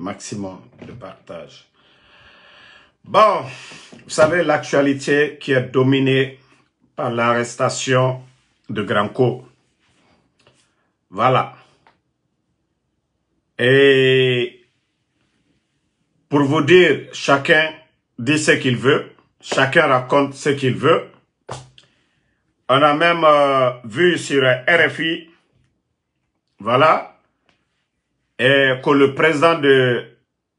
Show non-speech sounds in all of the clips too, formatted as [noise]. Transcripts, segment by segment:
maximum de partage. Bon, vous savez, l'actualité qui est dominée par l'arrestation de Granco. Voilà. Et pour vous dire, chacun dit ce qu'il veut, chacun raconte ce qu'il veut. On a même euh, vu sur RFI, voilà, et euh, que le président de,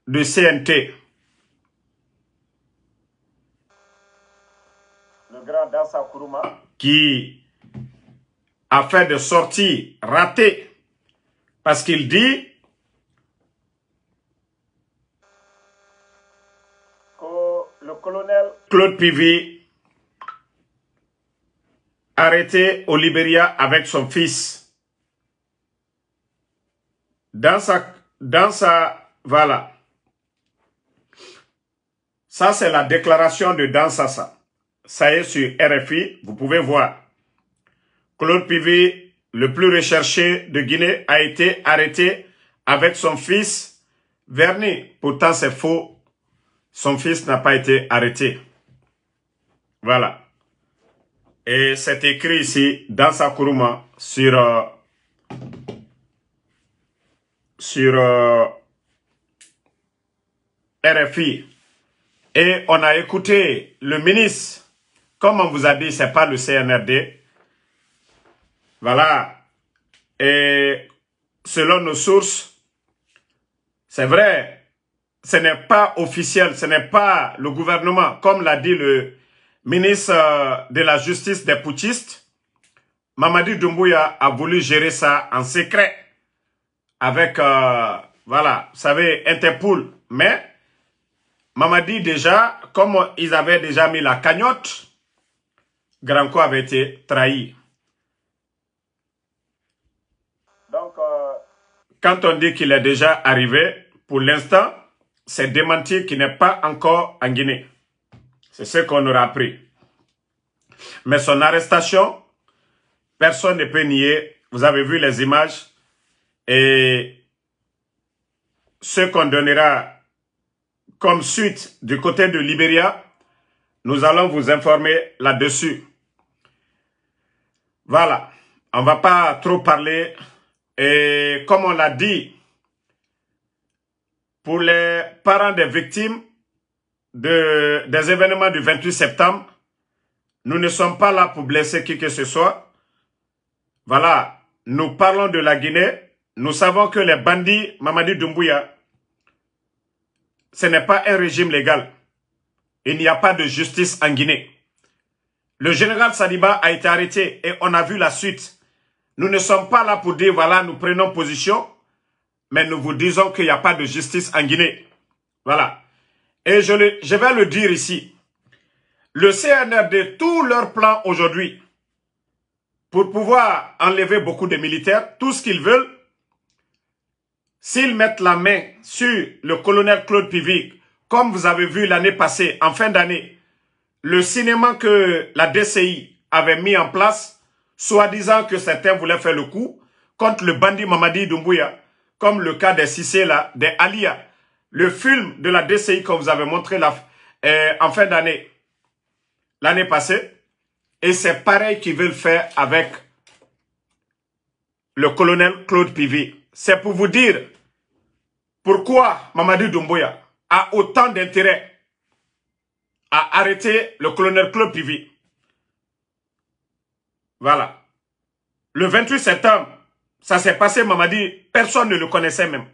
de CNT, le grand Dansa Kuruma, qui a fait des sorties ratées parce qu'il dit que le colonel Claude Pivy arrêté au Libéria avec son fils dans sa, voilà. Ça, c'est la déclaration de dansa Ça est sur RFI, vous pouvez voir. Claude Pivi, le plus recherché de Guinée, a été arrêté avec son fils Verni. Pourtant, c'est faux. Son fils n'a pas été arrêté. Voilà. Et c'est écrit ici, dans sa sur... Euh, sur euh, RFI et on a écouté le ministre. Comme on vous a dit, c'est pas le CNRD. Voilà. Et selon nos sources, c'est vrai, ce n'est pas officiel, ce n'est pas le gouvernement. Comme l'a dit le ministre euh, de la Justice des Poutistes, Mamadi Doumbouya a voulu gérer ça en secret avec, euh, voilà, vous savez, Interpol. Mais, dit déjà, comme ils avaient déjà mis la cagnotte, Granco avait été trahi. Donc, euh, quand on dit qu'il est déjà arrivé, pour l'instant, c'est démenti qu'il n'est pas encore en Guinée. C'est ce qu'on aura appris. Mais son arrestation, personne ne peut nier. Vous avez vu les images et ce qu'on donnera comme suite du côté de Libéria, nous allons vous informer là-dessus. Voilà, on va pas trop parler. Et comme on l'a dit, pour les parents des victimes de, des événements du 28 septembre, nous ne sommes pas là pour blesser qui que ce soit. Voilà, nous parlons de la Guinée, nous savons que les bandits Mamadi Doumbouya, ce n'est pas un régime légal. Il n'y a pas de justice en Guinée. Le général saliba a été arrêté et on a vu la suite. Nous ne sommes pas là pour dire, voilà, nous prenons position, mais nous vous disons qu'il n'y a pas de justice en Guinée. Voilà. Et je, je vais le dire ici. Le CNRD, tous leurs plans aujourd'hui, pour pouvoir enlever beaucoup de militaires, tout ce qu'ils veulent, S'ils mettent la main sur le colonel Claude Pivic, comme vous avez vu l'année passée, en fin d'année, le cinéma que la DCI avait mis en place, soi-disant que certains voulaient faire le coup, contre le bandit Mamadi Doumbouya, comme le cas des Sissé, là, des Alia. Le film de la DCI que vous avez montré euh, en fin d'année, l'année passée, et c'est pareil qu'ils veulent faire avec le colonel Claude Pivic. C'est pour vous dire pourquoi Mamadi Doumbouya a autant d'intérêt à arrêter le colonel Claude Pivi Voilà. Le 28 septembre, ça s'est passé, Mamadi, personne ne le connaissait même.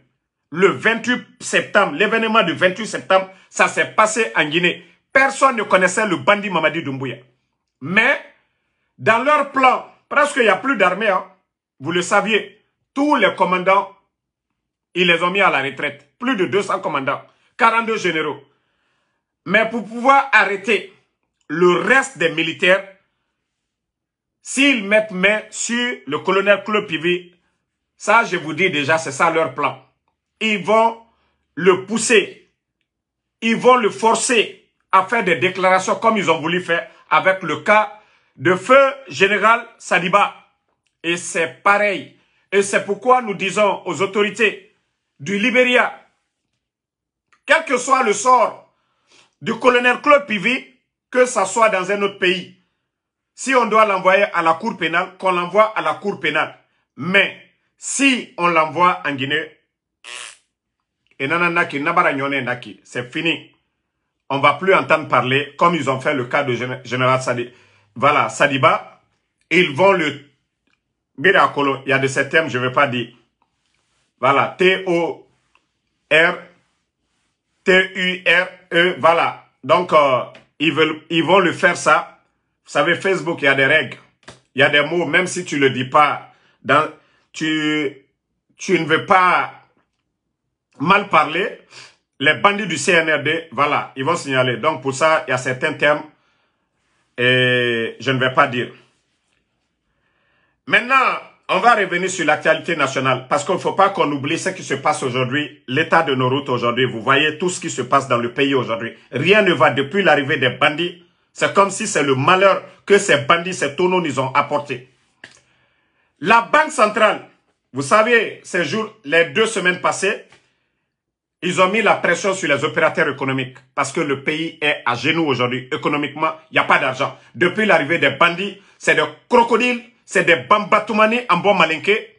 Le 28 septembre, l'événement du 28 septembre, ça s'est passé en Guinée. Personne ne connaissait le bandit Mamadi Doumbouya. Mais, dans leur plan, presque il n'y a plus d'armée, hein, vous le saviez, tous les commandants ils les ont mis à la retraite. Plus de 200 commandants, 42 généraux. Mais pour pouvoir arrêter le reste des militaires, s'ils mettent main sur le colonel Claude ça je vous dis déjà, c'est ça leur plan. Ils vont le pousser, ils vont le forcer à faire des déclarations comme ils ont voulu faire avec le cas de feu général Sadiba. Et c'est pareil. Et c'est pourquoi nous disons aux autorités du Libéria, quel que soit le sort du colonel Claude Pivi, que ça soit dans un autre pays, si on doit l'envoyer à la cour pénale, qu'on l'envoie à la cour pénale. Mais si on l'envoie en Guinée, c'est fini. On va plus entendre parler, comme ils ont fait le cas de Général voilà, Sadiba. Ils vont le... Il y a de ces termes, je ne vais pas dire. Voilà, T-O-R-T-U-R-E, voilà. Donc, euh, ils, veulent, ils vont le faire ça. Vous savez, Facebook, il y a des règles. Il y a des mots, même si tu le dis pas, tu, tu ne veux pas mal parler, les bandits du CNRD, voilà, ils vont signaler. Donc, pour ça, il y a certains termes et je ne vais pas dire. Maintenant, on va revenir sur l'actualité nationale parce qu'il ne faut pas qu'on oublie ce qui se passe aujourd'hui, l'état de nos routes aujourd'hui. Vous voyez tout ce qui se passe dans le pays aujourd'hui. Rien ne va depuis l'arrivée des bandits. C'est comme si c'est le malheur que ces bandits, ces tonneaux nous ont apporté. La Banque centrale, vous savez, ces jours, les deux semaines passées, ils ont mis la pression sur les opérateurs économiques parce que le pays est à genoux aujourd'hui. Économiquement, il n'y a pas d'argent. Depuis l'arrivée des bandits, c'est des crocodiles c'est des Bambatoumani en bon malinqué.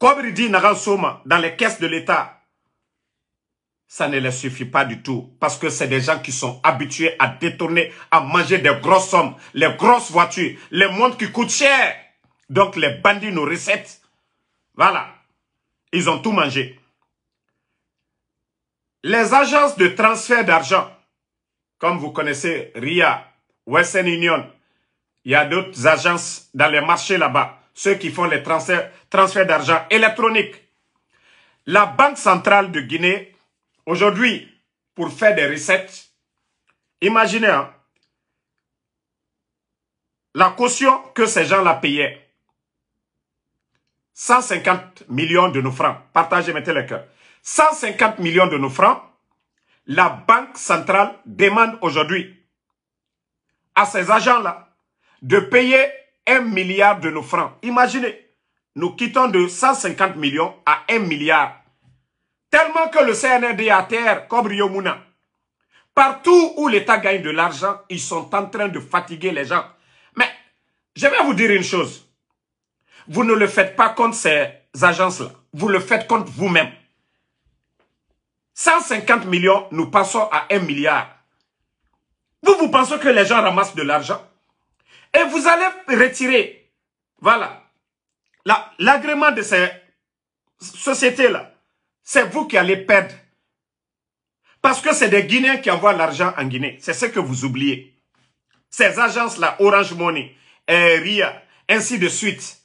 il dit dans les caisses de l'État. Ça ne les suffit pas du tout. Parce que c'est des gens qui sont habitués à détourner, à manger des grosses sommes, les grosses voitures, les montres qui coûtent cher. Donc les bandits nous recettent. Voilà. Ils ont tout mangé. Les agences de transfert d'argent, comme vous connaissez RIA, Western Union, il y a d'autres agences dans les marchés là-bas, ceux qui font les transferts, d'argent électroniques. La Banque centrale de Guinée, aujourd'hui, pour faire des recettes, imaginez hein, la caution que ces gens-là payaient. 150 millions de nos francs. Partagez, mettez le cœur. 150 millions de nos francs, la Banque centrale demande aujourd'hui à ces agents-là de payer un milliard de nos francs. Imaginez, nous quittons de 150 millions à un milliard. Tellement que le CNRD à terre, comme Muna, partout où l'État gagne de l'argent, ils sont en train de fatiguer les gens. Mais je vais vous dire une chose. Vous ne le faites pas contre ces agences-là. Vous le faites contre vous-même. 150 millions, nous passons à un milliard. Vous, vous pensez que les gens ramassent de l'argent et vous allez retirer, voilà, l'agrément de ces sociétés-là. C'est vous qui allez perdre. Parce que c'est des Guinéens qui envoient l'argent en Guinée. C'est ce que vous oubliez. Ces agences-là, Orange Money, RIA, ainsi de suite.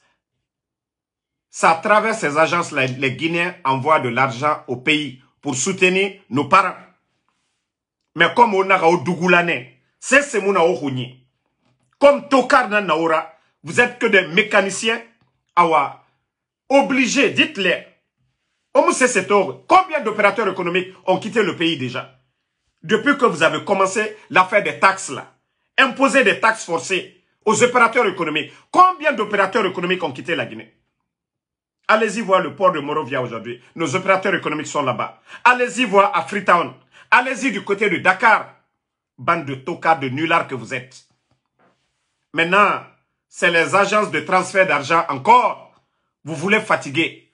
ça traverse ces agences-là, les Guinéens envoient de l'argent au pays pour soutenir nos parents. Mais comme on a au Dougoulané, c'est ce que nous avons comme Tokar Naura, vous êtes que des mécaniciens awa obligés, dites-les. Combien d'opérateurs économiques ont quitté le pays déjà Depuis que vous avez commencé l'affaire des taxes là, imposer des taxes forcées aux opérateurs économiques, combien d'opérateurs économiques ont quitté la Guinée Allez-y voir le port de Morovia aujourd'hui. Nos opérateurs économiques sont là-bas. Allez-y voir à Freetown. Allez-y du côté de Dakar. Bande de tocards de nullards que vous êtes. Maintenant, c'est les agences de transfert d'argent encore. Vous voulez fatiguer.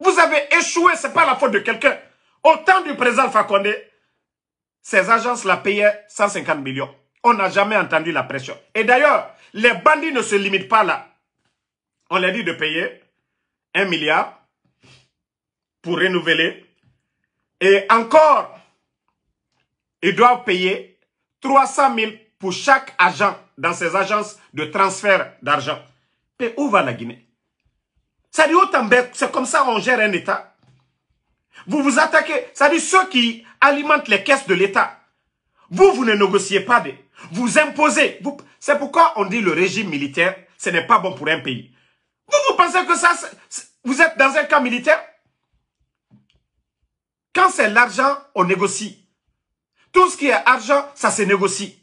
Vous avez échoué, ce n'est pas la faute de quelqu'un. Au temps du président Fakonde, ces agences-là payaient 150 millions. On n'a jamais entendu la pression. Et d'ailleurs, les bandits ne se limitent pas là. On leur dit de payer 1 milliard pour renouveler. Et encore, ils doivent payer 300 000 pour chaque agent dans ces agences de transfert d'argent. Mais où va la Guinée Ça dit, ben, c'est comme ça qu'on gère un État. Vous vous attaquez, ça dit ceux qui alimentent les caisses de l'État. Vous, vous ne négociez pas, vous imposez. Vous, c'est pourquoi on dit le régime militaire, ce n'est pas bon pour un pays. Vous, vous pensez que ça, vous êtes dans un camp militaire Quand c'est l'argent, on négocie. Tout ce qui est argent, ça se négocie.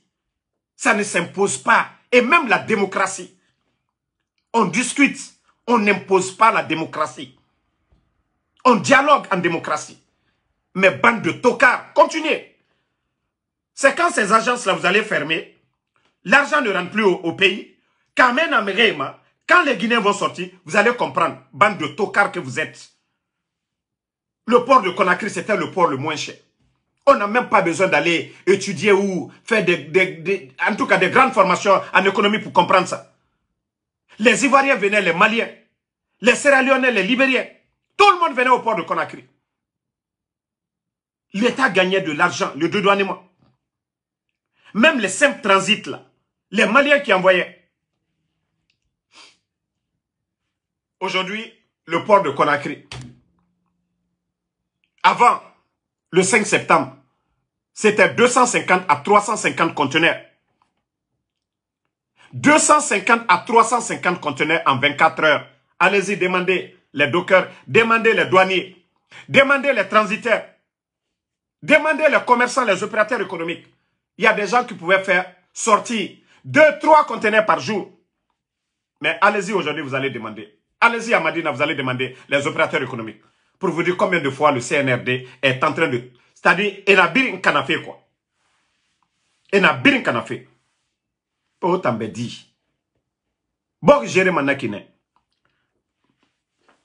Ça ne s'impose pas. Et même la démocratie. On discute. On n'impose pas la démocratie. On dialogue en démocratie. Mais bande de tocards, continuez. C'est quand ces agences-là, vous allez fermer, l'argent ne rentre plus au, pays, quand les Guinéens vont sortir, vous allez comprendre, bande de tocards que vous êtes. Le port de Conakry, c'était le port le moins cher. On n'a même pas besoin d'aller étudier ou faire des, en tout cas des grandes formations en économie pour comprendre ça. Les Ivoiriens venaient, les Maliens, les Sierra les Libériens. Tout le monde venait au port de Conakry. L'État gagnait de l'argent, le dédouanement. Même les simples transits, là, les Maliens qui envoyaient. Aujourd'hui, le port de Conakry. Avant, le 5 septembre, c'était 250 à 350 conteneurs. 250 à 350 conteneurs en 24 heures. Allez-y, demandez les dockers, demandez les douaniers, demandez les transitaires, demandez les commerçants, les opérateurs économiques. Il y a des gens qui pouvaient faire sortir 2, 3 conteneurs par jour. Mais allez-y aujourd'hui, vous allez demander. Allez-y à Madina, vous allez demander les opérateurs économiques pour vous dire combien de fois le CNRD est en train de... C'est-à-dire, il un canapé, quoi. Il canapé. Pour Autant me ben, Bon, Bok Jérémanakine.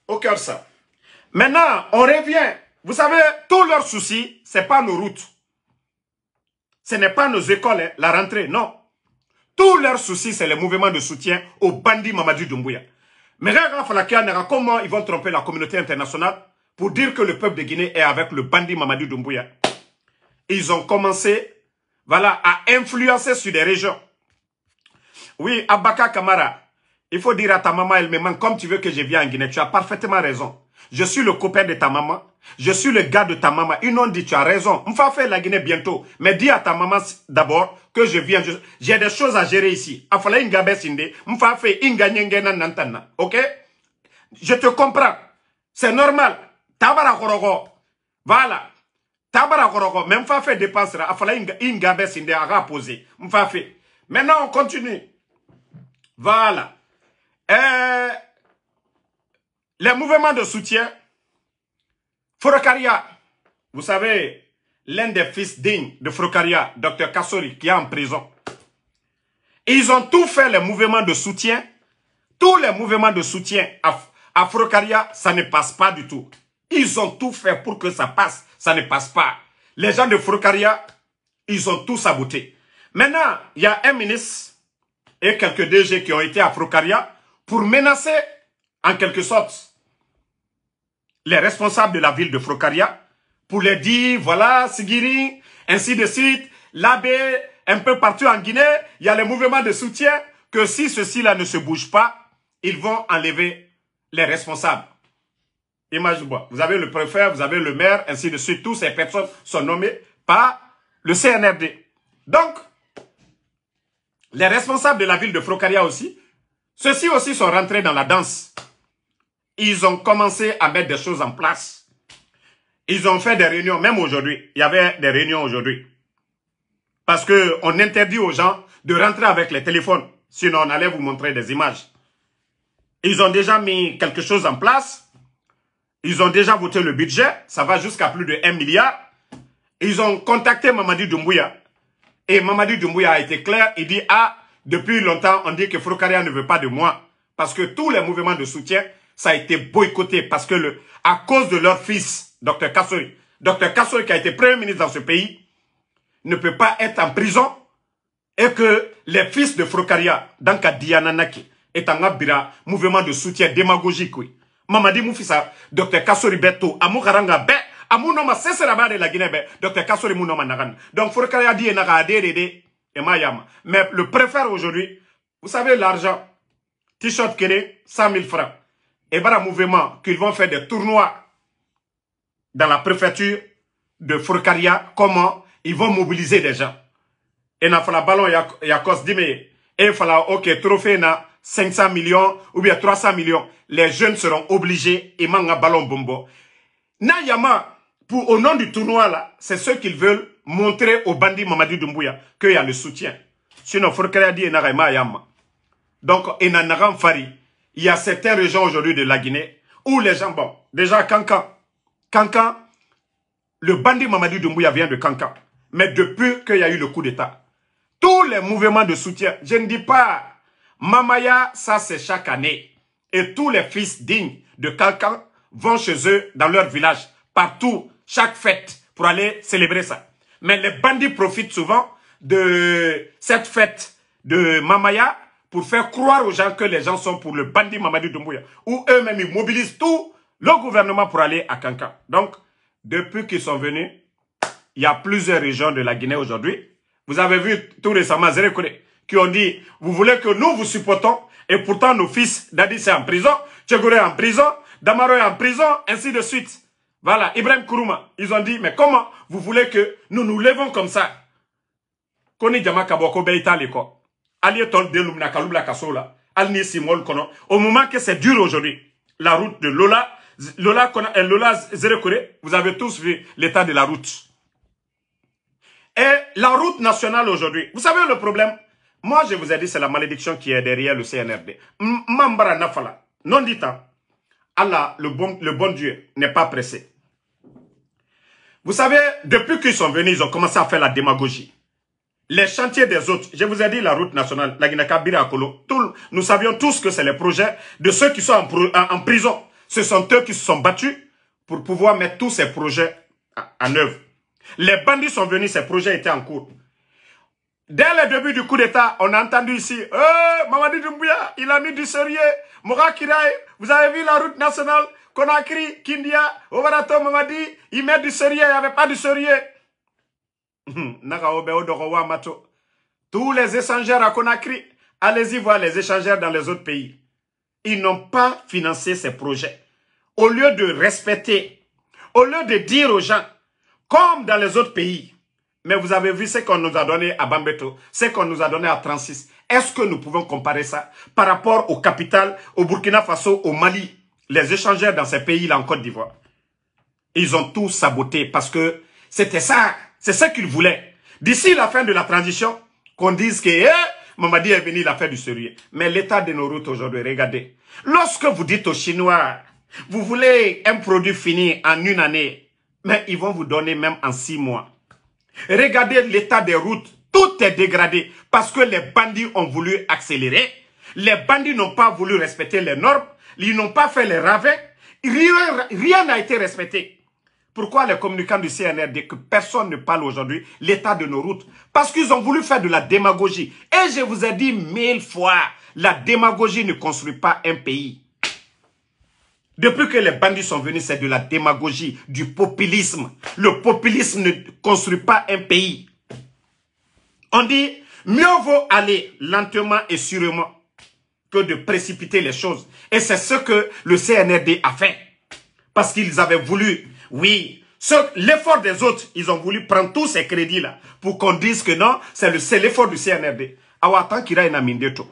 Au cœur ça. Maintenant, on revient. Vous savez, tous leurs soucis, ce n'est pas nos routes. Ce n'est pas nos écoles, hein, la rentrée, non. Tous leurs soucis, c'est le mouvement de soutien aux bandits Mamadou Doumbouya. Mais regarde comment ils vont tromper la communauté internationale pour dire que le peuple de Guinée est avec le bandit Mamadou Doumbouya. Ils ont commencé voilà, à influencer sur des régions. Oui, Abaka Kamara, il faut dire à ta maman, elle me manque comme tu veux que je vienne en Guinée. Tu as parfaitement raison. Je suis le copain de ta maman. Je suis le gars de ta maman. Ils n'ont dit, tu as raison. On va faire la Guinée bientôt. Mais dis à ta maman d'abord que je viens. J'ai des choses à gérer ici. Ok Je te comprends. C'est normal tabara korogo voilà tabara korogo même Fafé fait dépenser fallait inga inga besinde a poser mfa maintenant on continue voilà euh, les mouvements de soutien Frocaria, vous savez l'un des fils dignes de Frocaria, Dr Kassori, qui est en prison. Ils ont tout fait les mouvements de soutien. Tous les mouvements de soutien à, à Frocaria, ça ne passe pas du tout. Ils ont tout fait pour que ça passe. Ça ne passe pas. Les gens de Frocaria, ils ont tout saboté. Maintenant, il y a un ministre et quelques DG qui ont été à Frocaria pour menacer, en quelque sorte, les responsables de la ville de Frocaria pour les dire, voilà, Sigiri, ainsi de suite, l'abbé, un peu partout en Guinée, il y a les mouvements de soutien que si ceci-là ne se bouge pas, ils vont enlever les responsables vous avez le préfet, vous avez le maire, ainsi de suite. Toutes ces personnes sont nommées par le CNRD. Donc, les responsables de la ville de Frocaria aussi, ceux-ci aussi sont rentrés dans la danse. Ils ont commencé à mettre des choses en place. Ils ont fait des réunions, même aujourd'hui. Il y avait des réunions aujourd'hui. Parce qu'on interdit aux gens de rentrer avec les téléphones. Sinon, on allait vous montrer des images. Ils ont déjà mis quelque chose en place. Ils ont déjà voté le budget, ça va jusqu'à plus de 1 milliard. Ils ont contacté Mamadi Doumbouya. Et Mamadi Doumbouya a été clair, il dit « Ah, depuis longtemps, on dit que Frocaria ne veut pas de moi. » Parce que tous les mouvements de soutien, ça a été boycotté. Parce que le, à cause de leur fils, Dr Kassoy, Dr Kassoy qui a été Premier ministre dans ce pays, ne peut pas être en prison et que les fils de Frokaria, dans Diananaki, est en mouvement de soutien démagogique, oui mamadi dit, dr Kassori Beto, Amou karanga bɛɛ Amou Noma de la Guinée. dr Kassori mu Noma donc Foukaria dit, il y a de de et mais le préfère aujourd'hui vous savez l'argent t-shirt kéré, 100 000 francs et le mouvement qu'ils vont faire des tournois dans la préfecture de Fourcaria, comment ils vont mobiliser des gens. Et na fala ballon à cause il et fala ok trophée na 500 millions ou bien 300 millions les jeunes seront obligés, et manga ballon bombo. Nayama, pour, au nom du tournoi là, c'est ce qu'ils veulent montrer au bandit Mamadou Doumbouya qu'il y a le soutien. Sinon, dit Yama. Donc, Enanaram Fari, il y a certaines régions aujourd'hui de la Guinée où les gens, bon, déjà Kankan, Kankan, le bandit Mamadou Doumbouya vient de Kankan. Mais depuis qu'il y a eu le coup d'État, tous les mouvements de soutien, je ne dis pas, Mamaya, ça c'est chaque année. Et tous les fils dignes de quelqu'un vont chez eux, dans leur village, partout, chaque fête, pour aller célébrer ça. Mais les bandits profitent souvent de cette fête de Mamaya pour faire croire aux gens que les gens sont pour le bandit Mamadou Doumbouya. Ou eux-mêmes, ils mobilisent tout le gouvernement pour aller à Kankan. Donc, depuis qu'ils sont venus, il y a plusieurs régions de la Guinée aujourd'hui. Vous avez vu tout récemment Zérekore qui ont dit, vous voulez que nous vous supportons et pourtant, nos fils, Dadi c'est en prison, Chegouré est en prison, Damaro est en prison, ainsi de suite. Voilà, Ibrahim Kourouma. Ils ont dit, mais comment vous voulez que nous nous levons comme ça Au moment que c'est dur aujourd'hui, la route de Lola, Lola, euh, Lola vous avez tous vu l'état de la route. Et la route nationale aujourd'hui, vous savez le problème moi, je vous ai dit, c'est la malédiction qui est derrière le CNRD. Mambara Nafala, non dit hein. Allah, le bon, le bon Dieu, n'est pas pressé. Vous savez, depuis qu'ils sont venus, ils ont commencé à faire la démagogie. Les chantiers des autres, je vous ai dit la route nationale, la guinée Akolo, nous savions tous que c'est les projets de ceux qui sont en, prison. Ce sont eux qui se sont battus pour pouvoir mettre tous ces projets en, en œuvre. Les bandits sont venus, ces projets étaient en cours. Dès le début du coup d'État, on a entendu ici, Eh, Mamadi Doumbouya, il a mis du sérieux. Moura Kiraï, vous avez vu la route nationale, Conakry, Kindia, Overato Mamadi, il met du sérieux, il n'y avait pas du sérieux. [laughs] Tous les échangeurs à Conakry, allez-y voir les échangeurs dans les autres pays. Ils n'ont pas financé ces projets. Au lieu de respecter, au lieu de dire aux gens, comme dans les autres pays, mais vous avez vu ce qu'on nous a donné à Bambeto, ce qu'on nous a donné à 36. Est-ce que nous pouvons comparer ça par rapport au capital, au Burkina Faso, au Mali Les échangeurs dans ces pays-là en Côte d'Ivoire, ils ont tout saboté parce que c'était ça, c'est ce qu'ils voulaient. D'ici la fin de la transition, qu'on dise que eh, Mamadi est venu, il a du sérieux. Mais l'état de nos routes aujourd'hui, regardez. Lorsque vous dites aux Chinois, vous voulez un produit fini en une année, mais ils vont vous donner même en six mois. Regardez l'état des routes. Tout est dégradé parce que les bandits ont voulu accélérer. Les bandits n'ont pas voulu respecter les normes. Ils n'ont pas fait les ravins. Rien n'a été respecté. Pourquoi les communicants du CNRD que personne ne parle aujourd'hui l'état de nos routes Parce qu'ils ont voulu faire de la démagogie. Et je vous ai dit mille fois, la démagogie ne construit pas un pays. Depuis que les bandits sont venus, c'est de la démagogie, du populisme. Le populisme ne construit pas un pays. On dit, mieux vaut aller lentement et sûrement que de précipiter les choses. Et c'est ce que le CNRD a fait. Parce qu'ils avaient voulu, oui, l'effort des autres, ils ont voulu prendre tous ces crédits-là pour qu'on dise que non, c'est l'effort du CNRD. Alors, attends qu'il y ait une mindeto.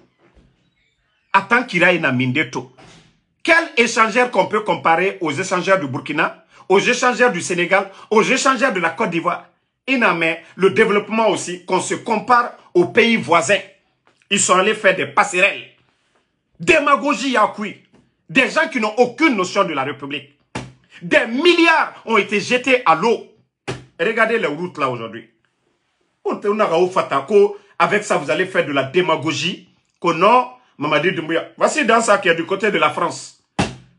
Attends qu'il y ait une mindeto. Quel échangeur qu'on peut comparer aux échangeurs du Burkina, aux échangeurs du Sénégal, aux échangeurs de la Côte d'Ivoire Et même mais le développement aussi, qu'on se compare aux pays voisins. Ils sont allés faire des passerelles. Démagogie qui. Des gens qui n'ont aucune notion de la République. Des milliards ont été jetés à l'eau. Regardez les routes là aujourd'hui. On avec ça vous allez faire de la démagogie. Qu'on a Mamadi Voici dans ça qu'il y a du côté de la France.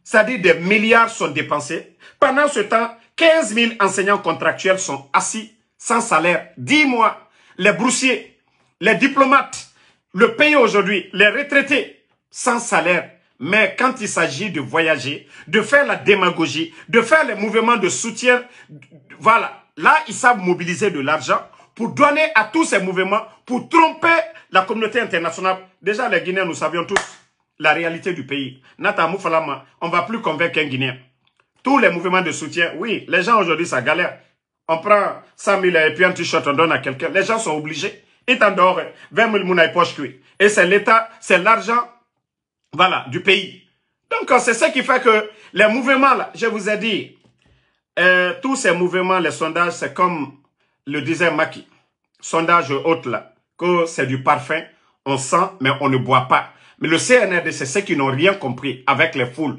Ça dit des milliards sont dépensés. Pendant ce temps, 15 000 enseignants contractuels sont assis sans salaire. dis mois. Les broussiers, les diplomates, le pays aujourd'hui, les retraités, sans salaire. Mais quand il s'agit de voyager, de faire la démagogie, de faire les mouvements de soutien, voilà, là, ils savent mobiliser de l'argent pour donner à tous ces mouvements, pour tromper la communauté internationale, déjà les Guinéens, nous savions tous la réalité du pays. Nata Moufalama, on ne va plus convaincre un Guinéen. Tous les mouvements de soutien, oui, les gens aujourd'hui, ça galère. On prend 100 000 et puis un t-shirt, on donne à quelqu'un. Les gens sont obligés. Et en 20 000 poche Et c'est l'État, c'est l'argent, voilà, du pays. Donc, euh, c'est ce qui fait que les mouvements, je vous ai dit, euh, tous ces mouvements, les sondages, c'est comme le disait Maki. Sondage haute, là que c'est du parfum, on sent, mais on ne boit pas. Mais le CNRD, c'est ceux qui n'ont rien compris avec les foules.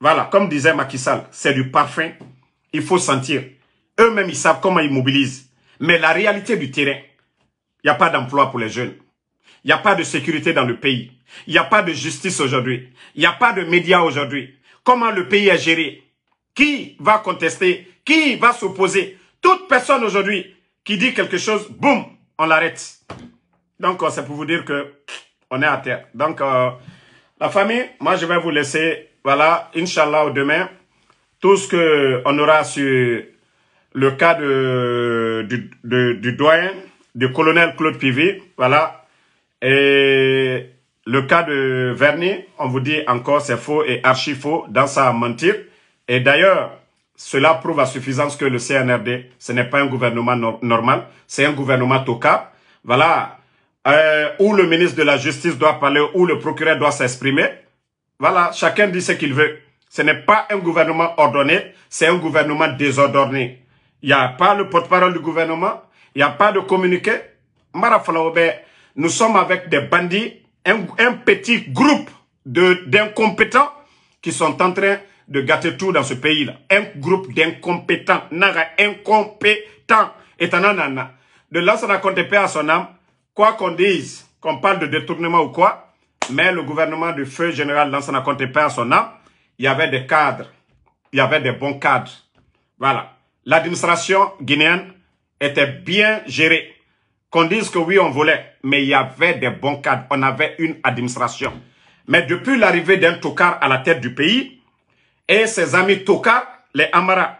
Voilà, comme disait Macky Sall, c'est du parfum, il faut sentir. Eux-mêmes, ils savent comment ils mobilisent. Mais la réalité du terrain, il n'y a pas d'emploi pour les jeunes. Il n'y a pas de sécurité dans le pays. Il n'y a pas de justice aujourd'hui. Il n'y a pas de médias aujourd'hui. Comment le pays est géré Qui va contester Qui va s'opposer Toute personne aujourd'hui qui dit quelque chose, boum, on l'arrête. Donc, euh, c'est pour vous dire que on est à terre. Donc, euh, la famille, moi, je vais vous laisser, voilà, Inch'Allah, demain, tout ce qu'on aura sur le cas de, du, doyen, du colonel Claude Pivy, voilà, et le cas de Vernier, on vous dit encore, c'est faux et archi faux dans sa mentir. Et d'ailleurs, cela prouve à suffisance que le CNRD, ce n'est pas un gouvernement normal, c'est un gouvernement toca. Voilà, euh, où le ministre de la Justice doit parler, où le procureur doit s'exprimer. Voilà, chacun dit ce qu'il veut. Ce n'est pas un gouvernement ordonné, c'est un gouvernement désordonné. Il n'y a pas le porte-parole du gouvernement, il n'y a pas de communiqué. nous sommes avec des bandits, un, un petit groupe d'incompétents qui sont en train de gâter tout dans ce pays-là. Un groupe d'incompétents. incompétents. Et tananana. De là, ça n'a compté paix à son âme. Quoi qu'on dise, qu'on parle de détournement ou quoi, mais le gouvernement du feu général n'a compté paix à son âme, il y avait des cadres. Il y avait des bons cadres. Voilà. L'administration guinéenne était bien gérée. Qu'on dise que oui, on volait, mais il y avait des bons cadres. On avait une administration. Mais depuis l'arrivée d'un tocard à la tête du pays, et ses amis Toka les Amara.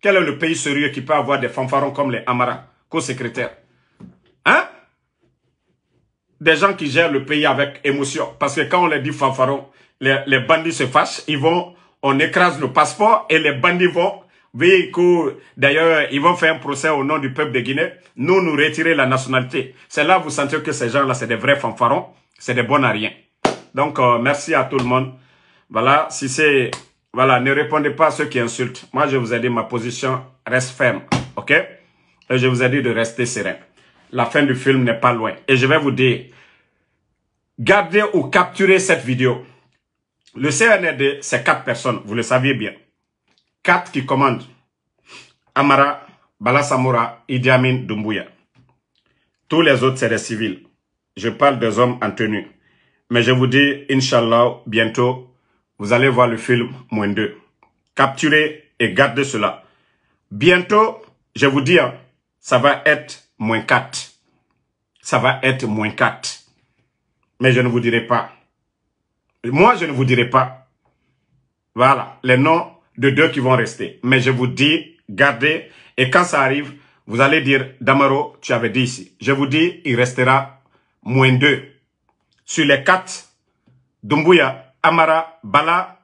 Quel est le pays sérieux qui peut avoir des fanfarons comme les Amara, co-secrétaires Hein Des gens qui gèrent le pays avec émotion. Parce que quand on les dit fanfarons, les, bandits se fâchent, ils vont, on écrase le passeport et les bandits vont, d'ailleurs, ils vont faire un procès au nom du peuple de Guinée, nous, nous retirer la nationalité. C'est là, vous sentez que ces gens-là, c'est des vrais fanfarons, c'est des bons à rien. Donc, euh, merci à tout le monde. Voilà, si c'est... Voilà, ne répondez pas à ceux qui insultent. Moi, je vous ai dit, ma position reste ferme, ok Et je vous ai dit de rester serein. La fin du film n'est pas loin. Et je vais vous dire, gardez ou capturez cette vidéo. Le CNRD, c'est quatre personnes, vous le saviez bien. Quatre qui commandent. Amara, Balasamura, Idi Amin, Dumbuya. Tous les autres, c'est des civils. Je parle des hommes en tenue. Mais je vous dis, Inch'Allah, bientôt, vous allez voir le film moins 2. Capturez et gardez cela. Bientôt, je vous dis, hein, ça va être moins 4. Ça va être moins 4. Mais je ne vous dirai pas. Moi, je ne vous dirai pas. Voilà, les noms de deux qui vont rester. Mais je vous dis, gardez. Et quand ça arrive, vous allez dire, Damaro, tu avais dit ici. Je vous dis, il restera moins 2. Sur les 4, Dumbuya Amara, Bala,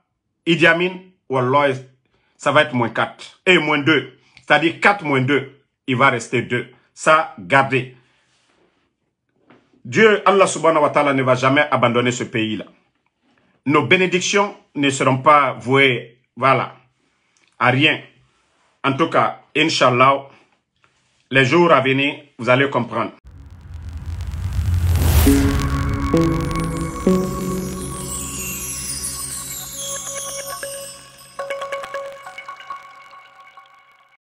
Idi Amin, ça va être moins 4. Et moins 2. C'est-à-dire 4 moins 2, il va rester 2. Ça, gardez. Dieu, Allah subhanahu wa ta'ala, ne va jamais abandonner ce pays-là. Nos bénédictions ne seront pas vouées, voilà, à rien. En tout cas, Inch'Allah, les jours à venir, vous allez comprendre.